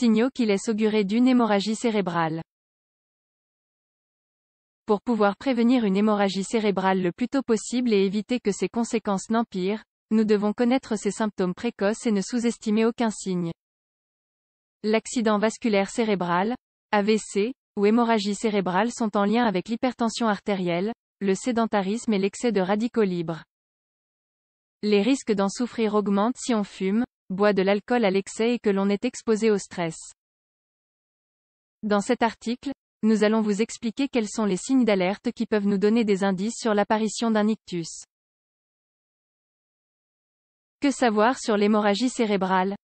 signaux qui laissent augurer d'une hémorragie cérébrale. Pour pouvoir prévenir une hémorragie cérébrale le plus tôt possible et éviter que ses conséquences n'empirent, nous devons connaître ses symptômes précoces et ne sous-estimer aucun signe. L'accident vasculaire cérébral, AVC, ou hémorragie cérébrale sont en lien avec l'hypertension artérielle, le sédentarisme et l'excès de radicaux libres. Les risques d'en souffrir augmentent si on fume, boit de l'alcool à l'excès et que l'on est exposé au stress. Dans cet article, nous allons vous expliquer quels sont les signes d'alerte qui peuvent nous donner des indices sur l'apparition d'un ictus. Que savoir sur l'hémorragie cérébrale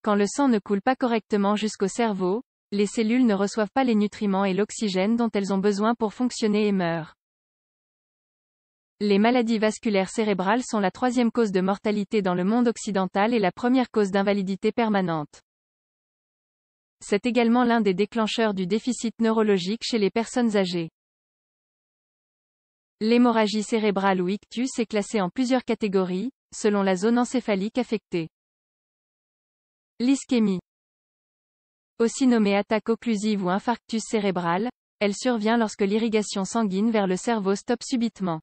Quand le sang ne coule pas correctement jusqu'au cerveau, les cellules ne reçoivent pas les nutriments et l'oxygène dont elles ont besoin pour fonctionner et meurent. Les maladies vasculaires cérébrales sont la troisième cause de mortalité dans le monde occidental et la première cause d'invalidité permanente. C'est également l'un des déclencheurs du déficit neurologique chez les personnes âgées. L'hémorragie cérébrale ou ictus est classée en plusieurs catégories, selon la zone encéphalique affectée. L'ischémie. Aussi nommée attaque occlusive ou infarctus cérébral, elle survient lorsque l'irrigation sanguine vers le cerveau stoppe subitement.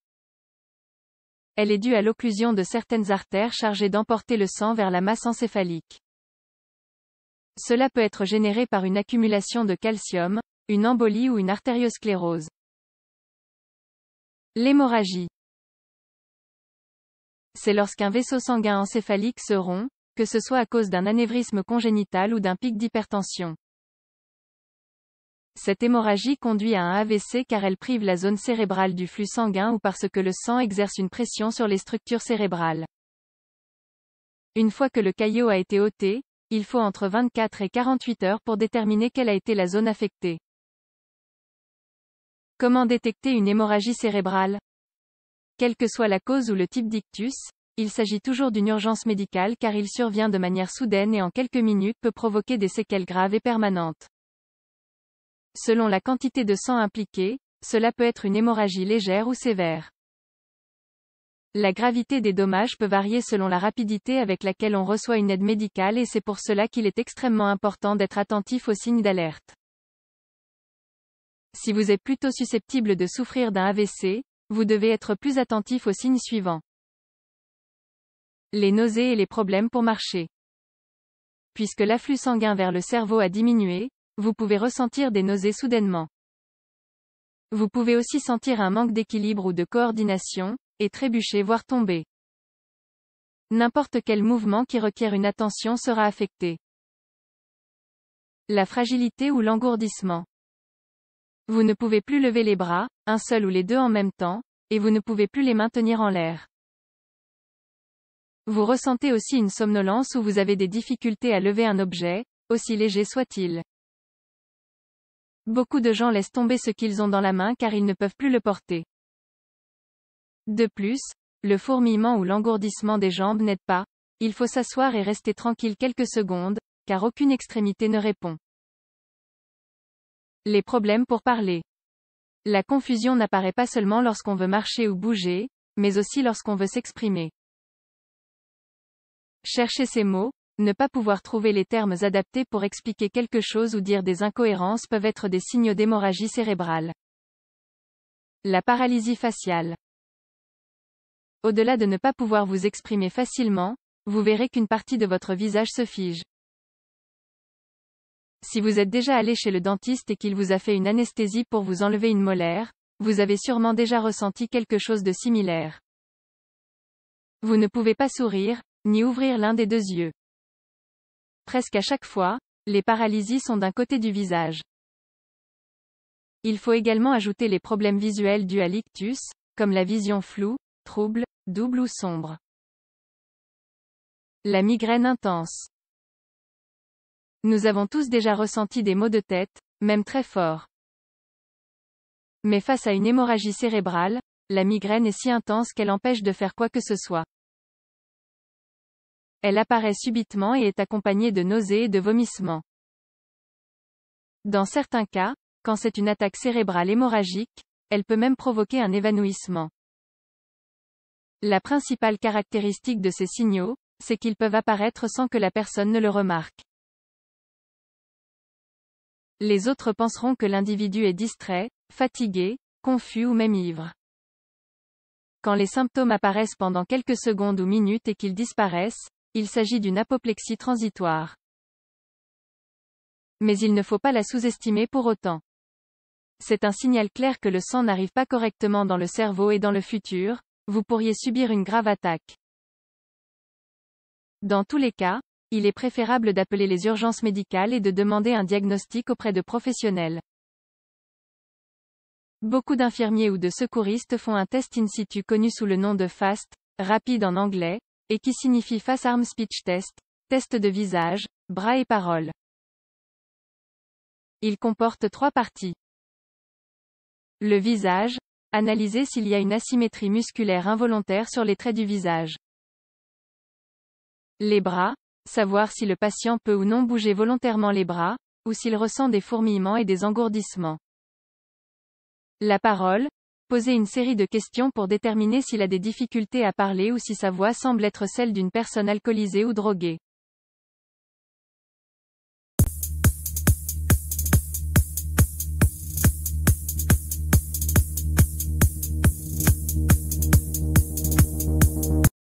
Elle est due à l'occlusion de certaines artères chargées d'emporter le sang vers la masse encéphalique. Cela peut être généré par une accumulation de calcium, une embolie ou une artériosclérose. L'hémorragie. C'est lorsqu'un vaisseau sanguin encéphalique se rompt, que ce soit à cause d'un anévrisme congénital ou d'un pic d'hypertension. Cette hémorragie conduit à un AVC car elle prive la zone cérébrale du flux sanguin ou parce que le sang exerce une pression sur les structures cérébrales. Une fois que le caillot a été ôté, il faut entre 24 et 48 heures pour déterminer quelle a été la zone affectée. Comment détecter une hémorragie cérébrale Quelle que soit la cause ou le type d'ictus, il s'agit toujours d'une urgence médicale car il survient de manière soudaine et en quelques minutes peut provoquer des séquelles graves et permanentes. Selon la quantité de sang impliquée, cela peut être une hémorragie légère ou sévère. La gravité des dommages peut varier selon la rapidité avec laquelle on reçoit une aide médicale et c'est pour cela qu'il est extrêmement important d'être attentif aux signes d'alerte. Si vous êtes plutôt susceptible de souffrir d'un AVC, vous devez être plus attentif aux signes suivants. Les nausées et les problèmes pour marcher. Puisque l'afflux sanguin vers le cerveau a diminué, vous pouvez ressentir des nausées soudainement. Vous pouvez aussi sentir un manque d'équilibre ou de coordination, et trébucher voire tomber. N'importe quel mouvement qui requiert une attention sera affecté. La fragilité ou l'engourdissement. Vous ne pouvez plus lever les bras, un seul ou les deux en même temps, et vous ne pouvez plus les maintenir en l'air. Vous ressentez aussi une somnolence ou vous avez des difficultés à lever un objet, aussi léger soit-il. Beaucoup de gens laissent tomber ce qu'ils ont dans la main car ils ne peuvent plus le porter. De plus, le fourmillement ou l'engourdissement des jambes n'aide pas, il faut s'asseoir et rester tranquille quelques secondes, car aucune extrémité ne répond. Les problèmes pour parler. La confusion n'apparaît pas seulement lorsqu'on veut marcher ou bouger, mais aussi lorsqu'on veut s'exprimer. Chercher ses mots, ne pas pouvoir trouver les termes adaptés pour expliquer quelque chose ou dire des incohérences peuvent être des signes d'hémorragie cérébrale. La paralysie faciale. Au-delà de ne pas pouvoir vous exprimer facilement, vous verrez qu'une partie de votre visage se fige. Si vous êtes déjà allé chez le dentiste et qu'il vous a fait une anesthésie pour vous enlever une molaire, vous avez sûrement déjà ressenti quelque chose de similaire. Vous ne pouvez pas sourire, ni ouvrir l'un des deux yeux. Presque à chaque fois, les paralysies sont d'un côté du visage. Il faut également ajouter les problèmes visuels dus à l'ictus, comme la vision floue, trouble, double ou sombre. La migraine intense. Nous avons tous déjà ressenti des maux de tête, même très forts. Mais face à une hémorragie cérébrale, la migraine est si intense qu'elle empêche de faire quoi que ce soit. Elle apparaît subitement et est accompagnée de nausées et de vomissements. Dans certains cas, quand c'est une attaque cérébrale hémorragique, elle peut même provoquer un évanouissement. La principale caractéristique de ces signaux, c'est qu'ils peuvent apparaître sans que la personne ne le remarque. Les autres penseront que l'individu est distrait, fatigué, confus ou même ivre. Quand les symptômes apparaissent pendant quelques secondes ou minutes et qu'ils disparaissent, il s'agit d'une apoplexie transitoire. Mais il ne faut pas la sous-estimer pour autant. C'est un signal clair que le sang n'arrive pas correctement dans le cerveau et dans le futur, vous pourriez subir une grave attaque. Dans tous les cas, il est préférable d'appeler les urgences médicales et de demander un diagnostic auprès de professionnels. Beaucoup d'infirmiers ou de secouristes font un test in situ connu sous le nom de FAST, rapide en anglais, et qui signifie Face Arm Speech Test, test de visage, bras et parole. Il comporte trois parties. Le visage, analyser s'il y a une asymétrie musculaire involontaire sur les traits du visage. Les bras, savoir si le patient peut ou non bouger volontairement les bras, ou s'il ressent des fourmillements et des engourdissements. La parole, poser une série de questions pour déterminer s'il a des difficultés à parler ou si sa voix semble être celle d'une personne alcoolisée ou droguée.